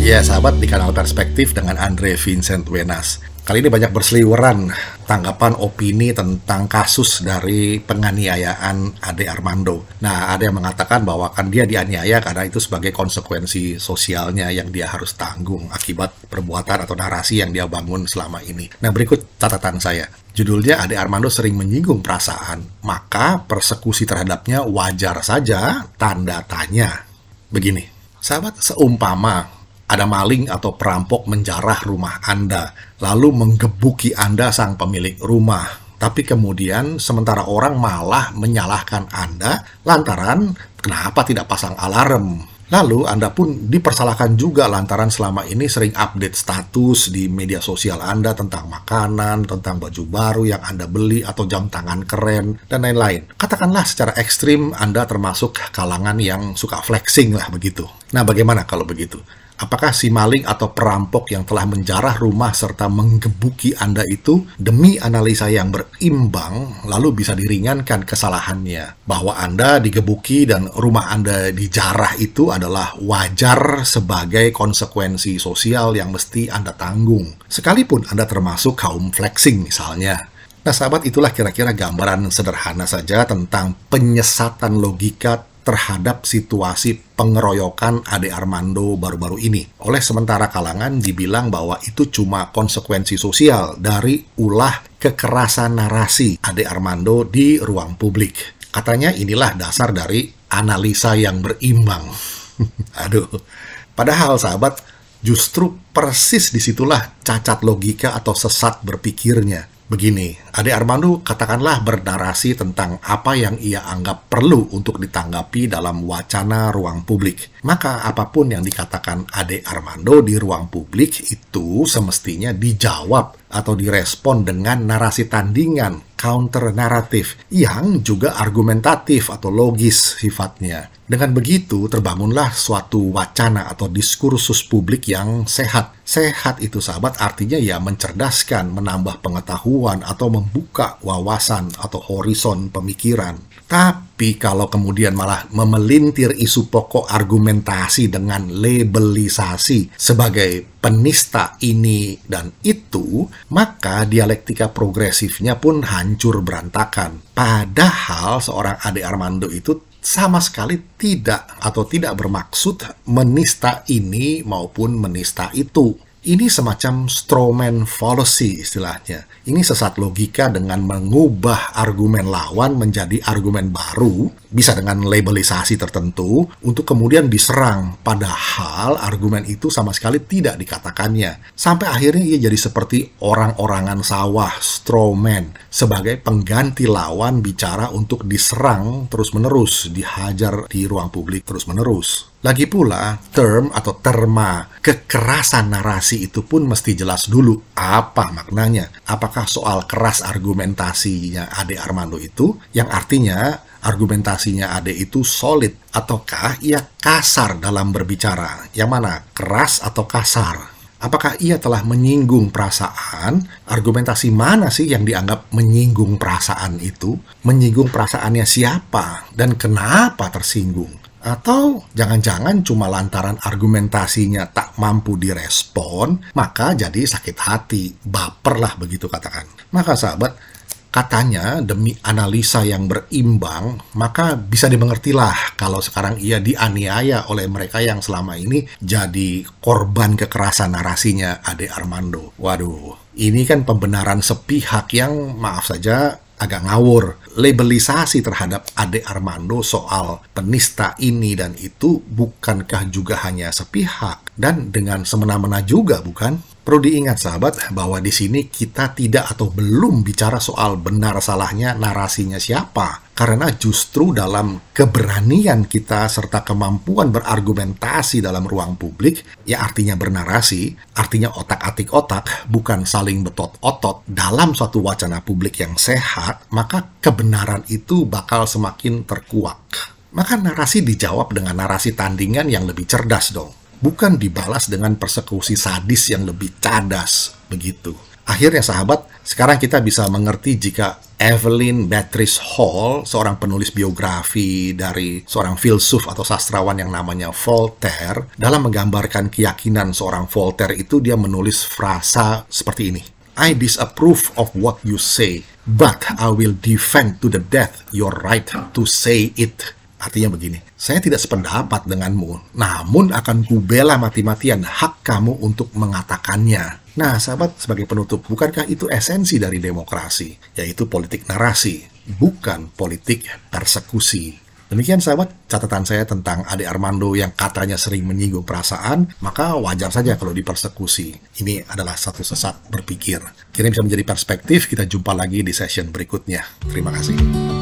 Ya sahabat di kanal Perspektif dengan Andre Vincent Wenas. Kali ini banyak berseliweran tanggapan opini tentang kasus dari penganiayaan Ade Armando. Nah, ada yang mengatakan bahwa kan dia dianiaya karena itu sebagai konsekuensi sosialnya yang dia harus tanggung akibat perbuatan atau narasi yang dia bangun selama ini. Nah, berikut catatan saya. Judulnya Ade Armando sering menyinggung perasaan, maka persekusi terhadapnya wajar saja tanda tanya. Begini, sahabat seumpama ada maling atau perampok menjarah rumah Anda, lalu menggebuki Anda sang pemilik rumah. Tapi kemudian sementara orang malah menyalahkan Anda lantaran kenapa tidak pasang alarm. Lalu Anda pun dipersalahkan juga lantaran selama ini sering update status di media sosial Anda tentang makanan, tentang baju baru yang Anda beli atau jam tangan keren, dan lain-lain. Katakanlah secara ekstrim Anda termasuk kalangan yang suka flexing lah begitu. Nah bagaimana kalau begitu? Apakah si maling atau perampok yang telah menjarah rumah serta menggebuki Anda itu demi analisa yang berimbang lalu bisa diringankan kesalahannya bahwa Anda digebuki dan rumah Anda dijarah itu adalah wajar sebagai konsekuensi sosial yang mesti Anda tanggung sekalipun Anda termasuk kaum flexing misalnya. Nah sahabat itulah kira-kira gambaran sederhana saja tentang penyesatan logika terhadap situasi pengeroyokan Ade Armando baru-baru ini. Oleh sementara kalangan dibilang bahwa itu cuma konsekuensi sosial dari ulah kekerasan narasi Ade Armando di ruang publik. Katanya inilah dasar dari analisa yang berimbang. Aduh. Padahal sahabat, justru persis disitulah cacat logika atau sesat berpikirnya Begini, Ade Armando katakanlah bernarasi tentang apa yang ia anggap perlu untuk ditanggapi dalam wacana ruang publik. Maka apapun yang dikatakan Ade Armando di ruang publik itu semestinya dijawab atau direspon dengan narasi tandingan, counter naratif yang juga argumentatif atau logis sifatnya. Dengan begitu terbangunlah suatu wacana atau diskursus publik yang sehat. Sehat itu sahabat artinya ya mencerdaskan, menambah pengetahuan atau membuka wawasan atau horizon pemikiran. Tapi kalau kemudian malah memelintir isu pokok argumentasi dengan labelisasi sebagai penista ini dan itu, maka dialektika progresifnya pun hancur berantakan. Padahal seorang Ade Armando itu sama sekali tidak atau tidak bermaksud menista ini maupun menista itu. Ini semacam strawman fallacy istilahnya. Ini sesat logika dengan mengubah argumen lawan menjadi argumen baru, bisa dengan labelisasi tertentu, untuk kemudian diserang. Padahal argumen itu sama sekali tidak dikatakannya. Sampai akhirnya ia jadi seperti orang-orangan sawah, strawman, sebagai pengganti lawan bicara untuk diserang terus-menerus, dihajar di ruang publik terus-menerus. Lagi pula, term atau terma, kekerasan narasi itu pun mesti jelas dulu apa maknanya. Apakah soal keras argumentasinya Ade Armando itu, yang artinya argumentasinya Ade itu solid, ataukah ia kasar dalam berbicara? Yang mana, keras atau kasar? apakah ia telah menyinggung perasaan? Argumentasi mana sih yang dianggap menyinggung perasaan itu? Menyinggung perasaannya siapa dan kenapa tersinggung? Atau jangan-jangan cuma lantaran argumentasinya tak mampu direspon, maka jadi sakit hati, baper lah begitu katakan. Maka sahabat, katanya demi analisa yang berimbang, maka bisa dimengertilah kalau sekarang ia dianiaya oleh mereka yang selama ini jadi korban kekerasan narasinya Ade Armando. Waduh, ini kan pembenaran sepihak yang maaf saja agak ngawur labelisasi terhadap Ade Armando soal penista ini dan itu bukankah juga hanya sepihak dan dengan semena-mena juga bukan? Perlu diingat sahabat bahwa di sini kita tidak atau belum bicara soal benar salahnya narasinya siapa. Karena justru dalam keberanian kita serta kemampuan berargumentasi dalam ruang publik, ya artinya bernarasi, artinya otak-atik otak, bukan saling betot-otot, dalam suatu wacana publik yang sehat, maka kebenaran itu bakal semakin terkuak. Maka narasi dijawab dengan narasi tandingan yang lebih cerdas dong bukan dibalas dengan persekusi sadis yang lebih cadas begitu. Akhirnya sahabat, sekarang kita bisa mengerti jika Evelyn Beatrice Hall, seorang penulis biografi dari seorang filsuf atau sastrawan yang namanya Voltaire, dalam menggambarkan keyakinan seorang Voltaire itu dia menulis frasa seperti ini. I disapprove of what you say, but I will defend to the death your right to say it. Artinya begini, saya tidak sependapat denganmu, namun akan kubela mati-matian hak kamu untuk mengatakannya. Nah, sahabat, sebagai penutup, bukankah itu esensi dari demokrasi, yaitu politik narasi, bukan politik persekusi. Demikian sahabat catatan saya tentang Ade Armando yang katanya sering menyinggung perasaan, maka wajar saja kalau dipersekusi. Ini adalah satu sesat berpikir. Kira bisa menjadi perspektif, kita jumpa lagi di session berikutnya. Terima kasih.